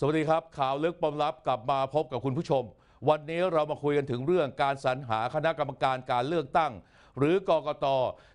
สวัสดีครับข่าวลึกปมลับกลับมาพบกับคุณผู้ชม วันนี้เรามาคุยกันถึงเรื่องการสรรหาคณะกรรมการการเลือกตั้ง หรือกกต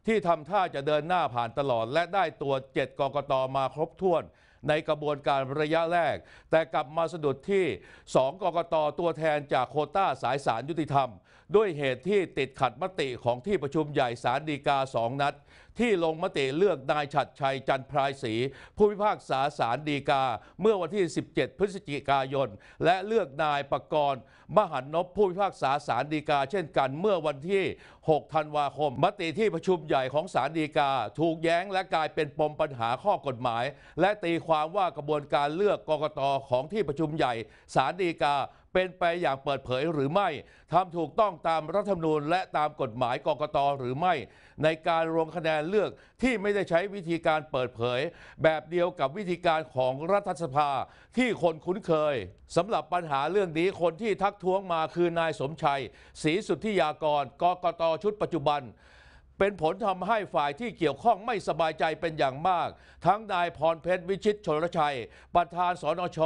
ที่ทำท่าจะเดินหน้าผ่านตลอด และได้ตัว 7 กกตมาครบถ้วนในกระบวนการระยะแรก แต่กลับมาสะดุดที่ 2 กกตตัวแทนจากโคต้าสายสารยุติธรรม ด้วยเหตุที่ติดขัดมติของที่ประชุมใหญ่สารดีกาสองนัดที่ลงมติเลือกนาย ฉัดชัยจันพรายศรีผู้พิพากษาศาลฎีกา เมื่อวันที่ 17 พฤศจิกายน และเลือกนายประกรณ์มหันนพผู้พิพากษาศาลฎีกา เช่นกันเมื่อวันที่ 6 ธันวาคม มติที่ประชุมใหญ่ของศาลฎีกา ถูกแย้งและกลายเป็นปมปัญหาข้อกฎหมาย และตีความว่ากระบวนการเลือกกกตของที่ประชุมใหญ่ศาลฎีกาเป็นไปอย่างเปิดเผยหรือไม่ทำถูกต้องตามรัฐธรรมนูญ และตามกฎหมายกกตหรือไม่ ในการลงคะแนนเลือกที่ไม่ได้ใช้วิธีการเปิดเผย แบบเดียวกับวิธีการของรัฐสภาที่คนคุ้นเคยสำหรับปัญหาเรื่องนี้คนที่ทักท้วงมาคือนายสมชัยศรีสุทธิยากรกกตชุดปัจจุบันเป็นผลทำให้ฝ่ายที่เกี่ยวข้องไม่สบายใจเป็นอย่างมาก ทั้งนายพรเพชรวิชิตชนรชัยประธานสนช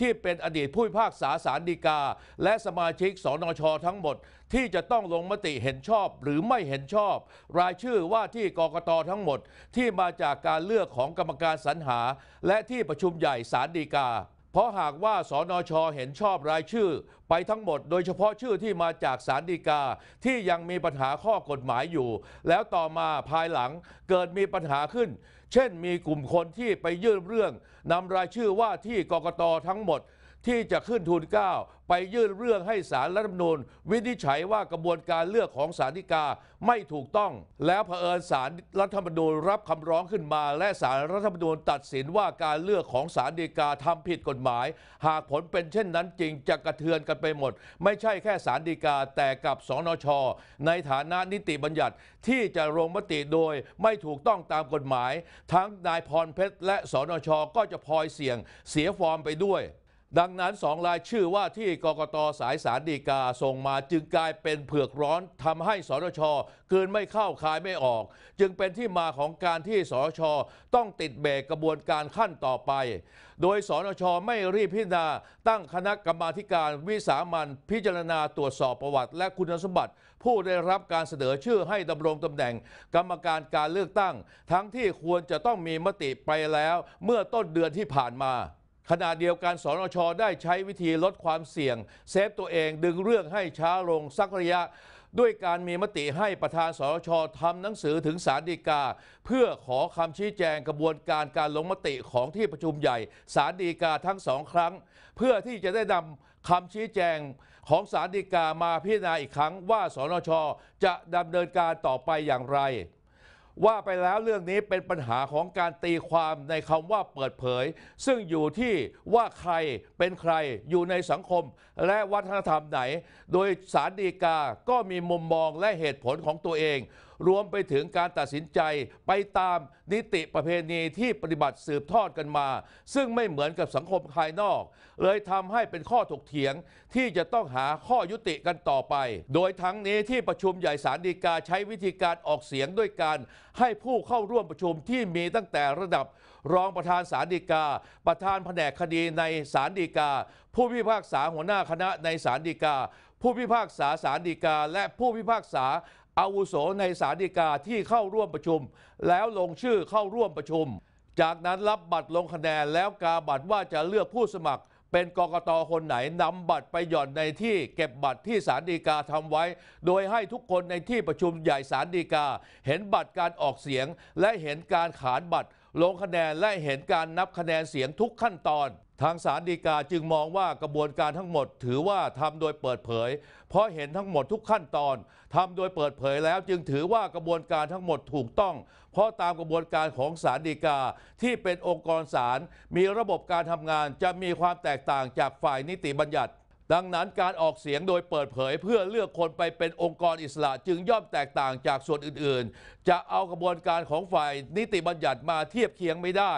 ที่เป็นอดีตผู้พิพากษาสารดีกา และสมาชิกสนชทั้งหมดที่จะต้องลงมติเห็นชอบหรือไม่เห็นชอบ รายชื่อว่าที่กกตทั้งหมดที่มาจากการเลือกของกรรมการสรรหา และที่ประชุมใหญ่สารดีกาเพราะหากว่า สนช เห็นชอบรายชื่อไปทั้งหมด โดยเฉพาะชื่อที่มาจากสารดีกาที่ยังมีปัญหาข้อกฎหมายอยู่ แล้วต่อมาภายหลังเกิดมีปัญหาขึ้น เช่น มีกลุ่มคนที่ไปยื่นเรื่องนำรายชื่อว่าที่กกตทั้งหมดที่จะขึ้นทุนเก้าไปยื่นเรื่องให้สารรัฐธรรมนูญวินิจฉัยว่ากระบวนการเลือกของสารฎีกาไม่ถูกต้อง แล้วเผอิญสารรัฐธรรมนูญรับคำร้องขึ้นมา และสารรัฐธรรมนูญตัดสินว่าการเลือกของสารฎีกาทำผิดกฎหมาย หากผลเป็นเช่นนั้นจริงจะกระเทือนกันไปหมด ไม่ใช่แค่สารฎีกาแต่กับสนชในฐานะนิติบัญญัติที่จะลงมติโดยไม่ถูกต้องตามกฎหมาย ทั้งนายพรเพชรและสนชก็จะพลอยเสี่ยงเสียฟอร์มไปด้วยดังนั้นสองรายชื่อว่าที่กกตสายสารดีกาส่งมาจึงกลายเป็นเผือกร้อน ทำให้สรชเกินไม่เข้าคายไม่ออก จึงเป็นที่มาของการที่สรชต้องติดเบรกกระบวนการขั้นต่อไป โดยสรช ไม่รีบพิจารณา ตั้งคณะกรรมาการวิสามันพิจารณาตรวจสอบประวัติและคุณสมบัติ ผู้ได้รับการเสนอชื่อให้ดำรงตำแหน่ง กรรมการการเลือกตั้ง ทั้งที่ควรจะต้องมีมติไปแล้ว เมื่อต้นเดือนที่ผ่านมาขณะเดียวกันสนชได้ใช้วิธีลดความเสี่ยง เซฟตัวเองดึงเรื่องให้ช้าลงสักระยะ ด้วยการมีมติให้ประธานสนชทำหนังสือถึงสารดีกา เพื่อขอคำชี้แจงกระบวนการการลงมติของที่ประชุมใหญ่สารดีกาทั้งสองครั้ง เพื่อที่จะได้นำคำชี้แจงของสารดีกามาพิจารณาอีกครั้ง ว่าสนช จะดำเนินการต่อไปอย่างไรว่าไปแล้วเรื่องนี้เป็นปัญหาของการตีความในคำว่าเปิดเผย ซึ่งอยู่ที่ว่าใครเป็นใครอยู่ในสังคมและวัฒนธรรมไหน โดยสารดีกาก็มีมุมมองและเหตุผลของตัวเองรวมไปถึงการตัดสินใจไปตามนิติประเพณีที่ปฏิบัติสืบทอดกันมา ซึ่งไม่เหมือนกับสังคมภายนอกเลยทำให้เป็นข้อถกเถียงที่จะต้องหาข้อยุติกันต่อไป โดยทั้งนี้ที่ประชุมใหญ่สารดีกาใช้วิธีการออกเสียงด้วยการให้ผู้เข้าร่วมประชุมที่มีตั้งแต่ระดับ รองประธานสารดีกา ประธานแผนกคดีในสารดีกา ผู้พิพากษาหัวหน้าคณะในสารดีกาผู้พิพากษาสารดีกาและผู้พิพากษา อาวุโสในสารดีกาที่เข้าร่วมประชุม แล้วลงชื่อเข้าร่วมประชุม จากนั้นรับบัตรลงคะแนนแล้วกาบัตรว่าจะเลือกผู้สมัคร เป็นกกตคนไหนนำบัตรไปหย่อนในที่ เก็บบัตรที่สารดีกาทำไว้ โดยให้ทุกคนในที่ประชุมใหญ่สารดีกา เห็นบัตรการออกเสียง และเห็นการขานบัตรลงคะแนนและเห็นการนับคะแนนเสียงทุกขั้นตอนทางสารดีกาจึงมองว่ากระบวนการทั้งหมดถือว่าทำโดยเปิดเผย เพราะเห็นทั้งหมดทุกขั้นตอน ทำโดยเปิดเผยแล้วจึงถือว่ากระบวนการทั้งหมดถูกต้อง เพราะตามกระบวนการของสารดีกา ที่เป็นองค์กรศาลมีระบบการทำงานจะมีความแตกต่างจากฝ่ายนิติบัญญัติ ดังนั้นการออกเสียงโดยเปิดเผยเพื่อเลือกคนไปเป็นองค์กรอิสระจึงย่อมแตกต่างจากส่วนอื่น ๆ จะเอากระบวนการของฝ่ายนิติบัญญัติมาเทียบเคียงไม่ได้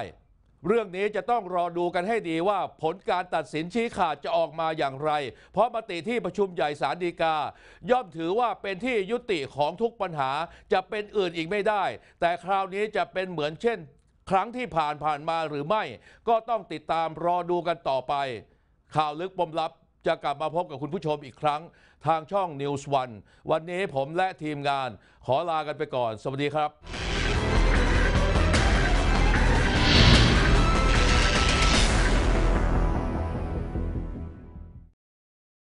เรื่องนี้จะต้องรอดูกันให้ดีว่า ผลการตัดสินชี้ขาดจะออกมาอย่างไร เพราะมติที่ประชุมใหญ่สารดีกา ย่อมถือว่าเป็นที่ยุติของทุกปัญหาจะเป็นอื่นอีกไม่ได้ แต่คราวนี้จะเป็นเหมือนเช่น ครั้งที่ผ่านผ่านมาหรือไม่ ก็ต้องติดตามรอดูกันต่อไป ข่าวลึกปมลับจะกลับมาพบกับคุณผู้ชมอีกครั้ง ทางช่อง News วันวันนี้ผมและทีมงาน ขอลากันไปก่อน สวัสดีครับ